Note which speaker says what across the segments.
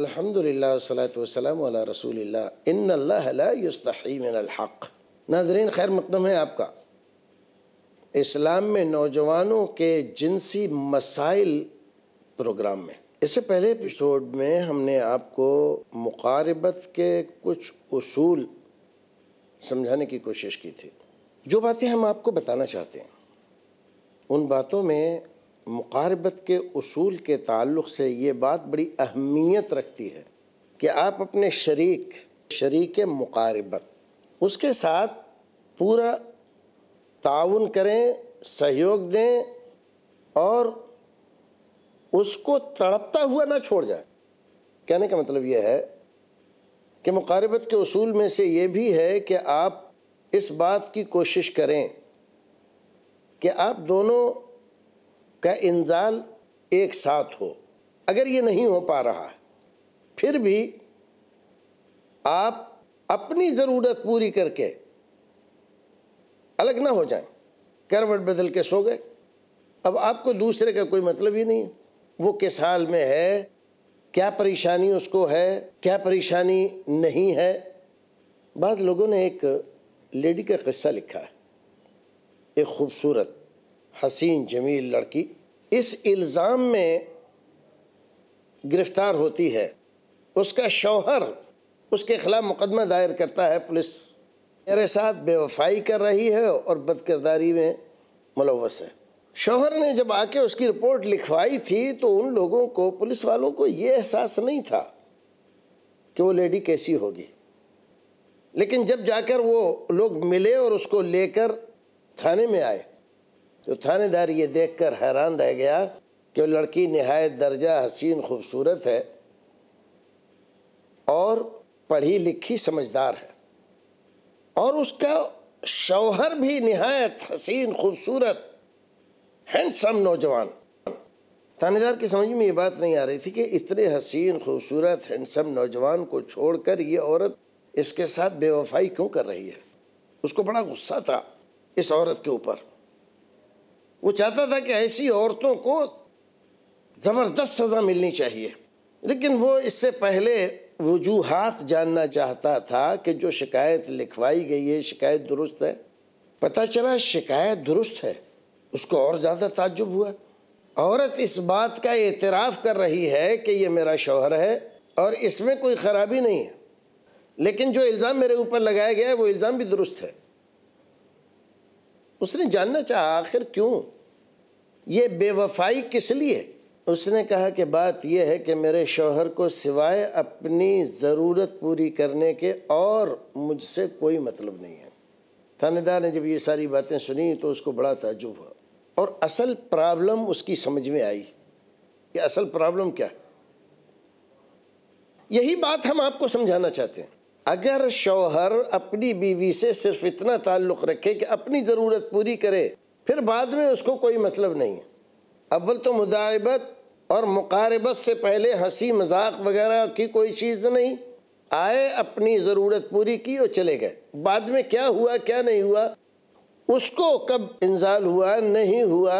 Speaker 1: अल्हम्दुलिल्लाह सलात वसलाम अला इन युस्तही मिनल हक़ नाजरीन खैर मकदम है आपका इस्लाम में नौजवानों के जिनसी मसाइल प्रोग्राम में इससे पहले एपिसोड में हमने आपको मुखारबत के कुछ असूल समझाने की कोशिश की थी जो बातें हम आपको बताना चाहते हैं उन बातों में मुकारबत के असूल के ताल्लुक से ये बात बड़ी अहमियत रखती है कि आप अपने शरीक शरीक मुकारबत उसके साथ पूरा ताउन करें सहयोग दें और उसको तड़पता हुआ ना छोड़ जाए कहने का मतलब यह है कि मुकारबत के असूल में से ये भी है कि आप इस बात की कोशिश करें कि आप दोनों का इंजाल एक साथ हो अगर ये नहीं हो पा रहा है फिर भी आप अपनी ज़रूरत पूरी करके अलग ना हो जाए करवट बदल के सो गए अब आपको दूसरे का कोई मतलब ही नहीं वो किस हाल में है क्या परेशानी उसको है क्या परेशानी नहीं है बाद लोगों ने एक लेडी का किस्सा लिखा है एक खूबसूरत हसीन जमील लड़की इस इल्ज़ाम में गिरफ़्तार होती है उसका शौहर उसके ख़िलाफ़ मुकदमा दायर करता है पुलिस मेरे साथ बेवफाई कर रही है और बदकरदारी में मुलवस है शोहर ने जब आके उसकी रिपोर्ट लिखवाई थी तो उन लोगों को पुलिस वालों को ये एहसास नहीं था कि वो लेडी कैसी होगी लेकिन जब जाकर वो लोग मिले और उसको लेकर थाने में आए तो थानेदार ये देख कर हैरान रह गया कि लड़की नहायत दर्जा हसीन खूबसूरत है और पढ़ी लिखी समझदार है और उसका शौहर भी नहायत हसीन खूबसूरत हैंडसम नौजवान थानेदार की समझ में ये बात नहीं आ रही थी कि इतने हसीन खूबसूरत हैंडसम नौजवान को छोड़कर ये औरत इसके साथ बेवफाई क्यों कर रही है उसको बड़ा गुस्सा था इस औरत के ऊपर वो चाहता था कि ऐसी औरतों को ज़बरदस्त सज़ा मिलनी चाहिए लेकिन वो इससे पहले वजूहत जानना चाहता था कि जो शिकायत लिखवाई गई है शिकायत दुरुस्त है पता चला शिकायत दुरुस्त है उसको और ज़्यादा ताजुब हुआ औरत इस बात का एतराफ़ कर रही है कि ये मेरा शौहर है और इसमें कोई ख़राबी नहीं है लेकिन जो इल्ज़ाम मेरे ऊपर लगाया गया है वो इल्ज़ाम भी दुरुस्त है उसने जानना चाहा आखिर क्यों ये बेवफाई किस लिए उसने कहा कि बात यह है कि मेरे शोहर को सिवाय अपनी ज़रूरत पूरी करने के और मुझसे कोई मतलब नहीं है थानेदार ने जब ये सारी बातें सुनी तो उसको बड़ा ताजुब हुआ और असल प्रॉब्लम उसकी समझ में आई कि असल प्रॉब्लम क्या है यही बात हम आपको समझाना चाहते हैं अगर शौहर अपनी बीवी से सिर्फ इतना ताल्लुक़ रखे कि अपनी ज़रूरत पूरी करे फिर बाद में उसको कोई मतलब नहीं है अव्वल तो मुदाइबत और मुकारबत से पहले हंसी मजाक वगैरह की कोई चीज़ नहीं आए अपनी ज़रूरत पूरी की और चले गए बाद में क्या हुआ क्या नहीं हुआ उसको कब इंजाल हुआ नहीं हुआ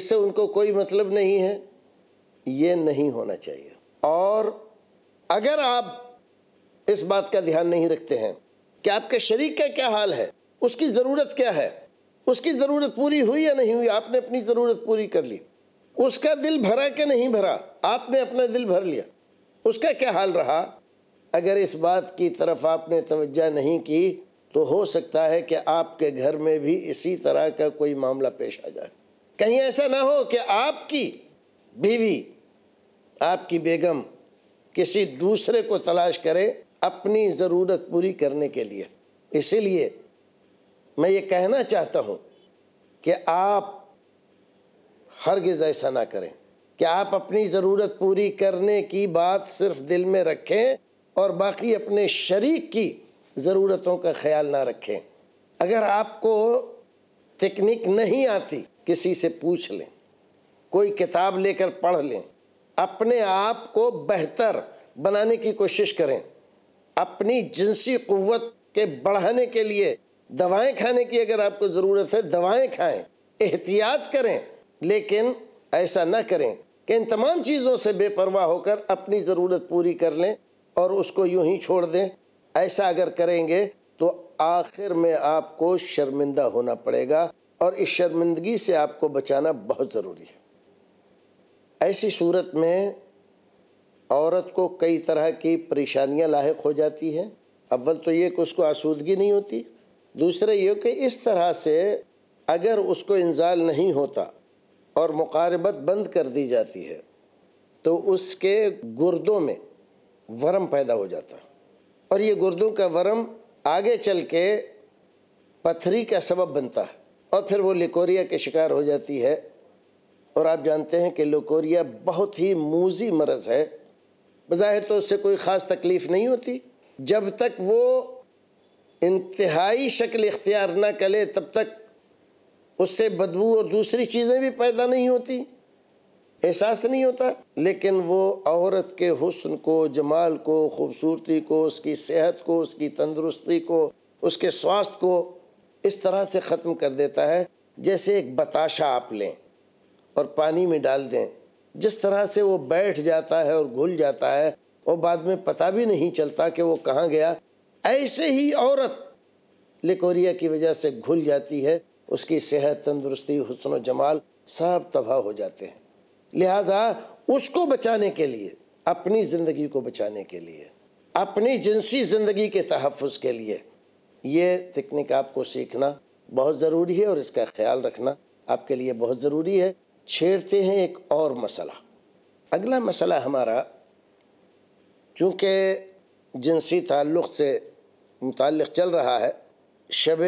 Speaker 1: इससे उनको कोई मतलब नहीं है ये नहीं होना चाहिए और अगर आप इस बात का ध्यान नहीं रखते हैं कि आपके शरीक का क्या हाल है उसकी ज़रूरत क्या है उसकी ज़रूरत पूरी हुई या नहीं हुई आपने अपनी ज़रूरत पूरी कर ली उसका दिल भरा कि नहीं भरा आपने अपना दिल भर लिया उसका क्या हाल रहा अगर इस बात की तरफ आपने तवज्जा नहीं की तो हो सकता है कि आपके घर में भी इसी तरह का कोई मामला पेश आ जाए कहीं ऐसा ना हो कि आपकी बीवी आपकी बेगम किसी दूसरे को तलाश करे अपनी ज़रूरत पूरी करने के लिए इसीलिए मैं ये कहना चाहता हूँ कि आप हरगिज़ ऐसा ना करें कि आप अपनी ज़रूरत पूरी करने की बात सिर्फ दिल में रखें और बाकी अपने शरीक की ज़रूरतों का ख्याल ना रखें अगर आपको तकनीक नहीं आती किसी से पूछ लें कोई किताब लेकर पढ़ लें अपने आप को बेहतर बनाने की कोशिश करें अपनी जिनसी क़वत के बढ़ाने के लिए दवाएं खाने की अगर आपको ज़रूरत है दवाएं खाएं एहतियात करें लेकिन ऐसा ना करें कि इन तमाम चीज़ों से बेपरवाह होकर अपनी ज़रूरत पूरी कर लें और उसको यूं ही छोड़ दें ऐसा अगर करेंगे तो आखिर में आपको शर्मिंदा होना पड़ेगा और इस शर्मिंदगी से आपको बचाना बहुत ज़रूरी है ऐसी सूरत में औरत को कई तरह की परेशानियां लाक हो जाती हैं अव्वल तो ये कि उसको आसूदगी नहीं होती दूसरा ये कि इस तरह से अगर उसको इंजाल नहीं होता और मुकारबत बंद कर दी जाती है तो उसके गुर्दों में वरम पैदा हो जाता और ये गुर्दों का वरम आगे चल के पथरी का सबब बनता है और फिर वो लिकोरिया के शिकार हो जाती है और आप जानते हैं कि लिकोरिया बहुत ही मूजी मरज़ है बज़ाहिर तो उससे कोई ख़ास तकलीफ़ नहीं होती जब तक वो इंतहाई शक्ल इख्तियार ना करे तब तक उससे बदबू और दूसरी चीज़ें भी पैदा नहीं होती एहसास नहीं होता लेकिन वो औरत के हुस्न को जमाल को खूबसूरती को उसकी सेहत को उसकी तंदुरुस्ती को उसके स्वास्थ्य को इस तरह से ख़त्म कर देता है जैसे एक बताशा आप लें और पानी में डाल दें जिस तरह से वो बैठ जाता है और घुल जाता है और बाद में पता भी नहीं चलता कि वो कहाँ गया ऐसे ही औरत लिकोरिया की वजह से घुल जाती है उसकी सेहत तंदुरुस्ती हसन जमाल सब तबाह हो जाते हैं लिहाजा उसको बचाने के लिए अपनी ज़िंदगी को बचाने के लिए अपनी जिनसी ज़िंदगी के तहफ़ के लिए ये तकनीक आपको सीखना बहुत ज़रूरी है और इसका ख्याल रखना आपके लिए बहुत ज़रूरी है छेड़ते हैं एक और मसला अगला मसला हमारा चूँकि जिनसी ताल्लुक़ से मुतल चल रहा है शब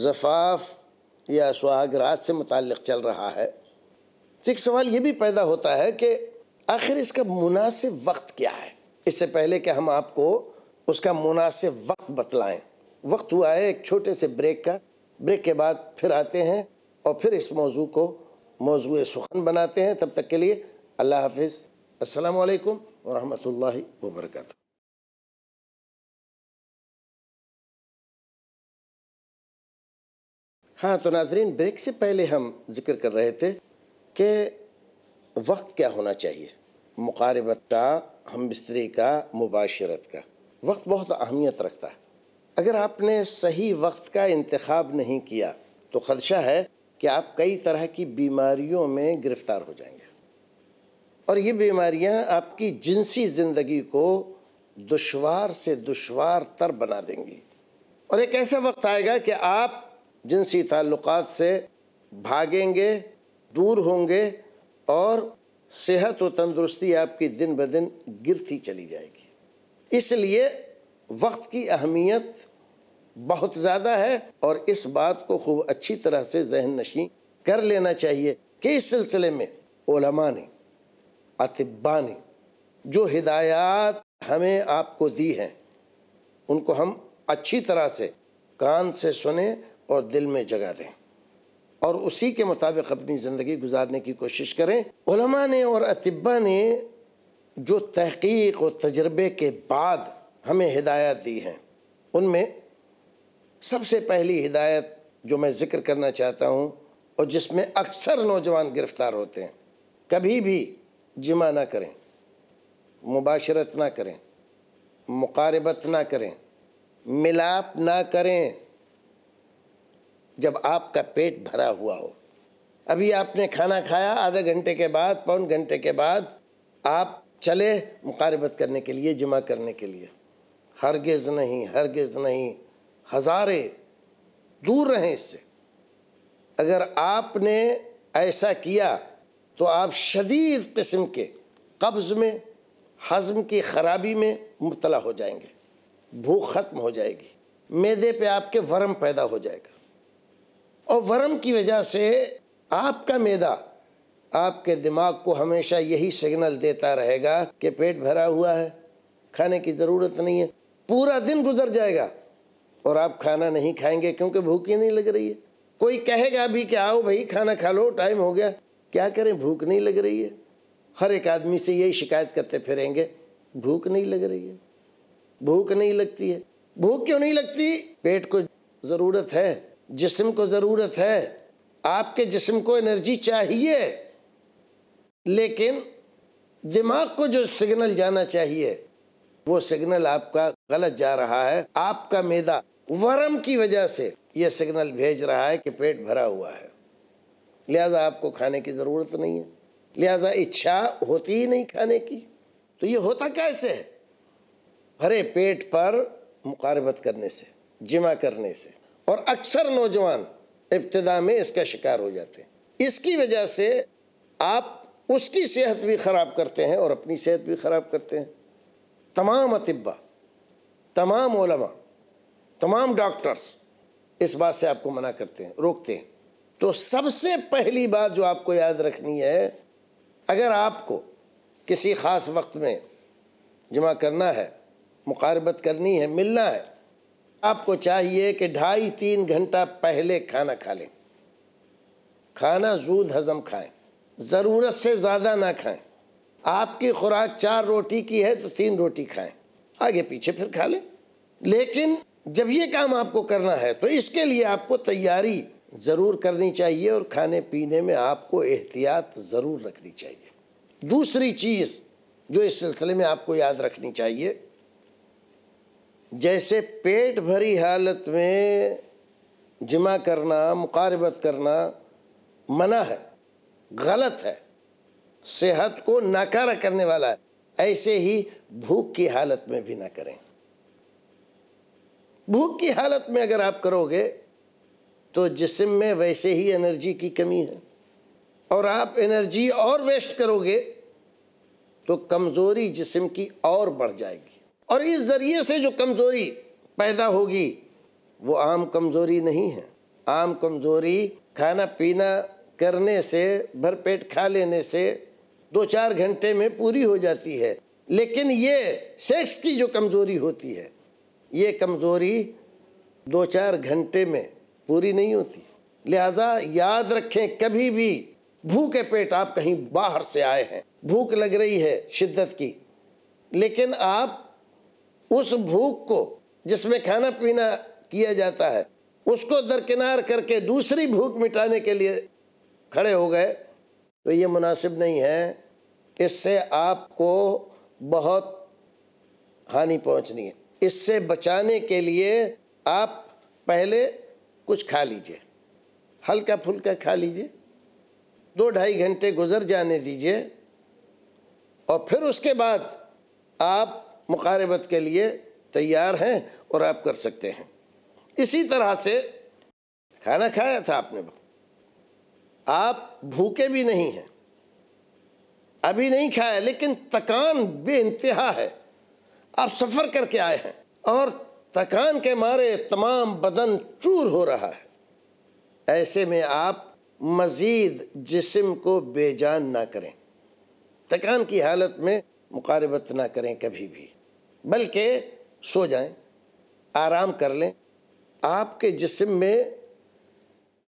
Speaker 1: जफ़ाफ या सुहागरात से मुतल चल रहा है तो एक सवाल ये भी पैदा होता है कि आखिर इसका मुनासिब वक्त क्या है इससे पहले कि हम आपको उसका मुनासिब वक्त बतलाएं वक्त हुआ है एक छोटे से ब्रेक का ब्रेक के बाद फिर आते हैं और फिर इस मौजू को मौजू सुखन बनाते हैं तब तक के लिए अल्लाह हाफिज़ असलकम वरहमल वर्का हाँ तो नाजरीन ब्रेक से पहले हम जिक्र कर रहे थे कि वक्त क्या होना चाहिए मुकारबत का हम बिस्तरी का मुबाशरत का वक्त बहुत अहमियत रखता है अगर आपने सही वक्त का इंतखब नहीं किया तो ख़दशा है कि आप कई तरह की बीमारियों में गिरफ्तार हो जाएंगे और ये बीमारियां आपकी जिनसी ज़िंदगी को दुशवार से दुशवार तर बना देंगी और एक ऐसा वक्त आएगा कि आप जिनसी ताल्लुक से भागेंगे दूर होंगे और सेहत और तंदुरुस्ती आपकी दिन ब दिन गिरती चली जाएगी इसलिए वक्त की अहमियत बहुत ज़्यादा है और इस बात को खूब अच्छी तरह से जहन नशी कर लेना चाहिए कि इस सिलसिले में ओलमा ने अतबा ने जो हिदायत हमें आपको दी हैं उनको हम अच्छी तरह से कान से सुने और दिल में जगा दें और उसी के मुताबिक अपनी ज़िंदगी गुजारने की कोशिश करें उलमा ने और अतिब्बा ने जो तहकीक और तजर्बे के बाद हमें हिदायत दी हैं उनमें सबसे पहली हिदायत जो मैं ज़िक्र करना चाहता हूँ और जिसमें अक्सर नौजवान गिरफ़्तार होते हैं कभी भी जिमा ना करें मुबाशरत ना करें मुकारबत ना करें मिलाप ना करें जब आपका पेट भरा हुआ हो अभी आपने खाना खाया आधे घंटे के बाद पौन घंटे के बाद आप चले मुकारबत करने के लिए जमा करने के लिए हरगिज़ नहीं हरगिज़ नहीं हज़ारे दूर रहें इससे अगर आपने ऐसा किया तो आप शदीद किस्म के कब्ज़ में हज़म की ख़राबी में मुबतला हो जाएंगे भूख ख़त्म हो जाएगी मैदे पे आपके वरम पैदा हो जाएगा और वरम की वजह से आपका मैदा आपके दिमाग को हमेशा यही सिग्नल देता रहेगा कि पेट भरा हुआ है खाने की ज़रूरत नहीं है पूरा दिन गुजर जाएगा और आप खाना नहीं खाएंगे क्योंकि भूख ही नहीं लग रही है कोई कहेगा भी कि आओ भाई खाना खा लो टाइम हो गया क्या करें भूख नहीं लग रही है हर एक आदमी से यही शिकायत करते फिरेंगे भूख नहीं लग रही है भूख नहीं लगती है भूख क्यों नहीं लगती पेट को ज़रूरत है जिस्म को ज़रूरत है आपके जिस्म को एनर्जी चाहिए लेकिन दिमाग को जो सिग्नल जाना चाहिए वो सिग्नल आपका गलत जा रहा है आपका मैदा वर्म की वजह से यह सिग्नल भेज रहा है कि पेट भरा हुआ है लिहाजा आपको खाने की ज़रूरत नहीं है लिहाजा इच्छा होती ही नहीं खाने की तो ये होता कैसे है भरे पेट पर मुकारबत करने से जिमा करने से और अक्सर नौजवान इब्तदा में इसका शिकार हो जाते हैं इसकी वजह से आप उसकी सेहत भी ख़राब करते हैं और अपनी सेहत भी ख़राब करते हैं तमाम अतिब्बा तमाम ओलमा तमाम डॉक्टर्स इस बात से आपको मना करते हैं रोकते हैं तो सबसे पहली बात जो आपको याद रखनी है अगर आपको किसी ख़ास वक्त में जमा करना है मुकारबत करनी है मिलना है आपको चाहिए कि ढाई तीन घंटा पहले खाना खा लें खाना जूद हज़म खाएं ज़रूरत से ज़्यादा ना खाएं आपकी खुराक चार रोटी की है तो तीन रोटी खाएं आगे पीछे फिर खा लें लेकिन जब ये काम आपको करना है तो इसके लिए आपको तैयारी ज़रूर करनी चाहिए और खाने पीने में आपको एहतियात ज़रूर रखनी चाहिए दूसरी चीज़ जो इस सिलसिले में आपको याद रखनी चाहिए जैसे पेट भरी हालत में जमा करना मुकारबत करना मना है गलत है सेहत को नाकारा करने वाला है ऐसे ही भूख की हालत में भी ना करें भूख की हालत में अगर आप करोगे तो जिसम में वैसे ही एनर्जी की कमी है और आप एनर्जी और वेस्ट करोगे तो कमज़ोरी जिसम की और बढ़ जाएगी और इस ज़रिए से जो कमज़ोरी पैदा होगी वो आम कमज़ोरी नहीं है आम कमज़ोरी खाना पीना करने से भरपेट खा लेने से दो चार घंटे में पूरी हो जाती है लेकिन ये सेक्स की जो कमज़ोरी होती है ये कमज़ोरी दो चार घंटे में पूरी नहीं होती लिहाजा याद रखें कभी भी भूखे पेट आप कहीं बाहर से आए हैं भूख लग रही है शिद्दत की लेकिन आप उस भूख को जिसमें खाना पीना किया जाता है उसको दरकिनार करके दूसरी भूख मिटाने के लिए खड़े हो गए तो ये मुनासिब नहीं है इससे आपको बहुत हानि पहुंचनी है इससे बचाने के लिए आप पहले कुछ खा लीजिए हल्का फुल्का खा लीजिए दो ढाई घंटे गुजर जाने दीजिए और फिर उसके बाद आप मुखारबत के लिए तैयार हैं और आप कर सकते हैं इसी तरह से खाना खाया था आपने आप भूखे भी नहीं हैं अभी नहीं खाया लेकिन तकान बे है आप सफ़र करके आए हैं और थकान के मारे तमाम बदन चूर हो रहा है ऐसे में आप मज़ीद जिसम को बेजान ना करें थकान की हालत में मुकारबत ना करें कभी भी बल्कि सो जाएं, आराम कर लें आपके जिसम में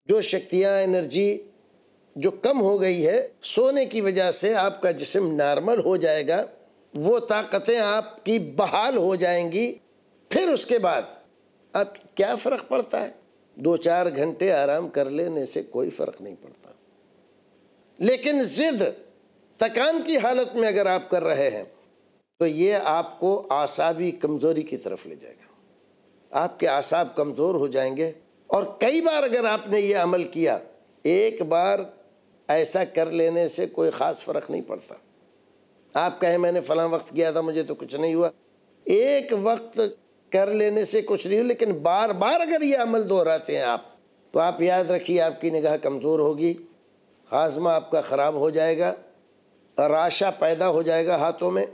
Speaker 1: जो शक्तियाँ एनर्जी जो कम हो गई है सोने की वजह से आपका जिसम नॉर्मल हो जाएगा वो ताकतें आपकी बहाल हो जाएंगी फिर उसके बाद अब क्या फ़र्क पड़ता है दो चार घंटे आराम कर लेने से कोई फ़र्क नहीं पड़ता लेकिन ज़िद तकान की हालत में अगर आप कर रहे हैं तो ये आपको आसाबी कमज़ोरी की तरफ ले जाएगा आपके आसाब कमज़ोर हो जाएंगे और कई बार अगर आपने ये अमल किया एक बार ऐसा कर लेने से कोई ख़ास फ़र्क नहीं पड़ता आप कहें मैंने फ़ला वक्त किया था मुझे तो कुछ नहीं हुआ एक वक्त कर लेने से कुछ नहीं हुआ लेकिन बार बार अगर ये अमल दोहराते हैं आप तो आप याद रखिए आपकी निगाह कमज़ोर होगी हाजमा आपका ख़राब हो जाएगा राशा पैदा हो जाएगा हाथों में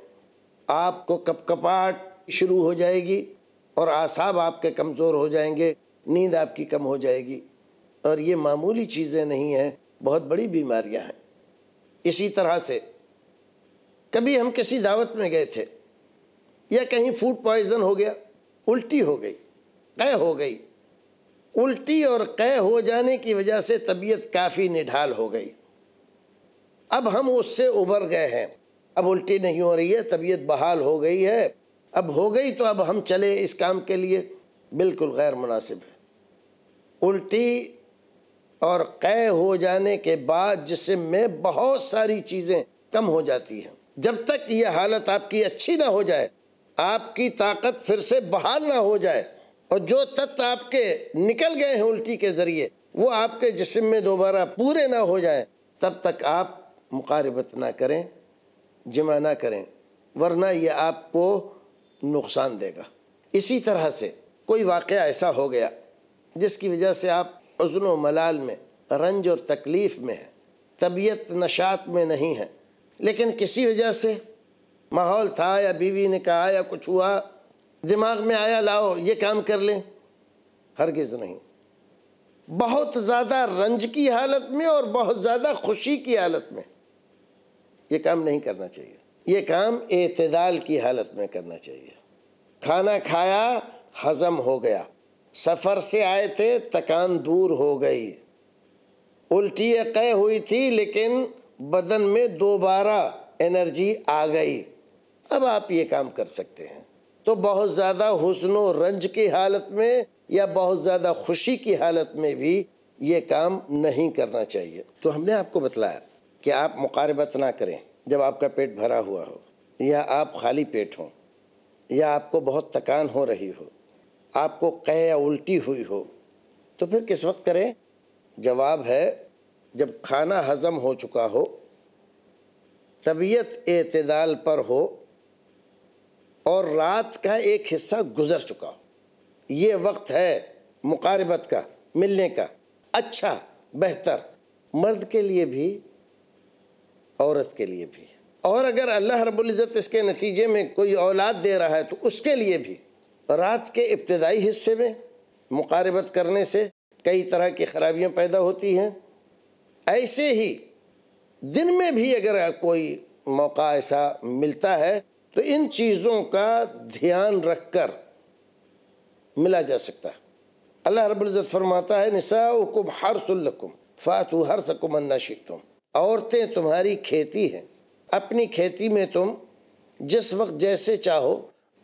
Speaker 1: आपको कपकपाट शुरू हो जाएगी और आसाब आपके कमज़ोर हो जाएंगे नींद आपकी कम हो जाएगी और ये मामूली चीज़ें नहीं हैं बहुत बड़ी बीमारियां हैं इसी तरह से कभी हम किसी दावत में गए थे या कहीं फूड पॉइजन हो गया उल्टी हो गई कह हो गई उल्टी और कह हो जाने की वजह से तबीयत काफ़ी निढाल हो गई अब हम उससे उबर गए हैं अब उल्टी नहीं हो रही है तबीयत बहाल हो गई है अब हो गई तो अब हम चले इस काम के लिए बिल्कुल गैर मुनासिब है उल्टी और कह हो जाने के बाद जिससे में बहुत सारी चीज़ें कम हो जाती हैं जब तक ये हालत आपकी अच्छी ना हो जाए आपकी ताकत फिर से बहाल ना हो जाए और जो तत्व आपके निकल गए हैं उल्टी के ज़रिए वो आपके जिसम में दोबारा पूरे ना हो जाए तब तक आप मुकारबत ना करें जमा ना करें वरना ये आपको नुकसान देगा इसी तरह से कोई वाक़ ऐसा हो गया जिसकी वजह से आप उजन व मलाल में रंज और तकलीफ़ में हैं तबीयत नशात में नहीं है लेकिन किसी वजह से माहौल था या बीवी ने कहा या कुछ हुआ दिमाग में आया लाओ ये काम कर लें हरगिज़ नहीं बहुत ज़्यादा रंज की हालत में और बहुत ज़्यादा खुशी की हालत में ये काम नहीं करना चाहिए ये काम एतदाल की हालत में करना चाहिए खाना खाया हज़म हो गया सफ़र से आए थे थकान दूर हो गई उल्टी कह हुई थी लेकिन बदन में दोबारा एनर्जी आ गई अब आप ये काम कर सकते हैं तो बहुत ज़्यादा हुसन रंज की हालत में या बहुत ज़्यादा खुशी की हालत में भी ये काम नहीं करना चाहिए तो हमने आपको बतलाया कि आप मुकारबत ना करें जब आपका पेट भरा हुआ हो या आप खाली पेट हो या आपको बहुत थकान हो रही हो आपको कह या उल्टी हुई हो तो फिर किस वक्त करें जवाब है जब खाना हज़म हो चुका हो तबीयत एतदाल पर हो और रात का एक हिस्सा गुज़र चुका हो ये वक्त है मुकारबत का मिलने का अच्छा बेहतर मर्द के लिए भी औरत के लिए भी और अगर अल्लाह रबुल्ज़त इसके नतीजे में कोई औलाद दे रहा है तो उसके लिए भी रात के इब्तदाई हिस्से में मुकारबत करने से कई तरह की खराबियाँ पैदा होती हैं ऐसे ही दिन में भी अगर कोई मौका ऐसा मिलता है तो इन चीज़ों का ध्यान रख कर मिला जा सकता है अल्लाह रबुल्ज़त फरमाता है निसाकुम हरसुल्लकुम फ़ातु हर सकुम शिकतुम औरतें तुम्हारी खेती हैं अपनी खेती में तुम जिस वक्त जैसे चाहो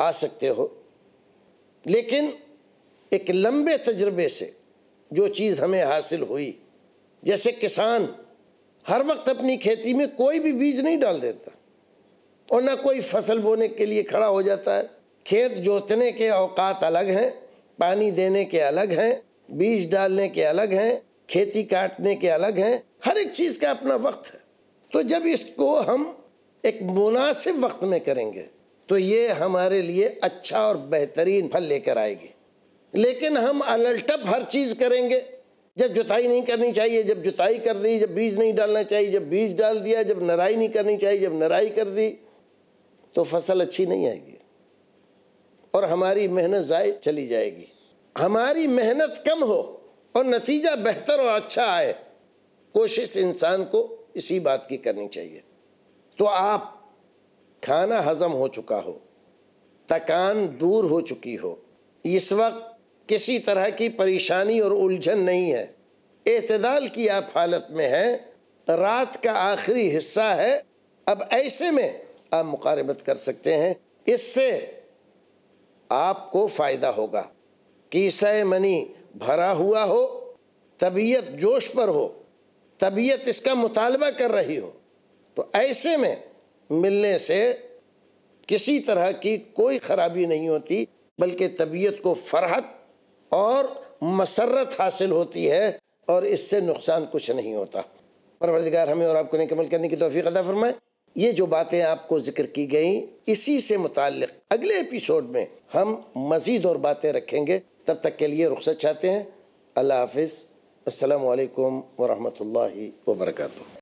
Speaker 1: आ सकते हो लेकिन एक लंबे तजर्बे से जो चीज़ हमें हासिल हुई जैसे किसान हर वक्त अपनी खेती में कोई भी बीज नहीं डाल देता और ना कोई फसल बोने के लिए खड़ा हो जाता है खेत जोतने के अवकात अलग हैं पानी देने के अलग हैं बीज डालने के अलग हैं खेती काटने के अलग हैं हर एक चीज़ का अपना वक्त है तो जब इसको हम एक मुनासिब वक्त में करेंगे तो ये हमारे लिए अच्छा और बेहतरीन फल लेकर आएगी लेकिन हम अलटप हर चीज़ करेंगे जब जुताई नहीं करनी चाहिए जब जुताई कर दी जब बीज नहीं डालना चाहिए जब बीज डाल दिया जब नराई नहीं करनी चाहिए जब नराई कर दी तो फसल अच्छी नहीं आएगी और हमारी मेहनत जाए चली जाएगी हमारी मेहनत कम हो और नतीजा बेहतर और अच्छा आए कोशिश इंसान को इसी बात की करनी चाहिए तो आप खाना हजम हो चुका हो थकान दूर हो चुकी हो इस वक्त किसी तरह की परेशानी और उलझन नहीं है अतदाल की आप हालत में हैं रात का आखिरी हिस्सा है अब ऐसे में आप मुकारबत कर सकते हैं इससे आपको फ़ायदा होगा कीसा मनी भरा हुआ हो तबीयत जोश पर हो तबीयत इसका मुतालबा कर रही हो तो ऐसे में मिलने से किसी तरह की कोई ख़राबी नहीं होती बल्कि तबीयत को फरहत और मसरत हासिल होती है और इससे नुकसान कुछ नहीं होता परवरदिगार हमें और आपको नेकमल करने की तोफ़ी अदा फरमाए ये जो बातें आपको जिक्र की गई इसी से मुतक अगले एपिसोड में हम मज़ीद और बातें रखेंगे तब तक के लिए रुख्सत चाहते हैं अल्लाह हाफि असलकम वरहमल वर्का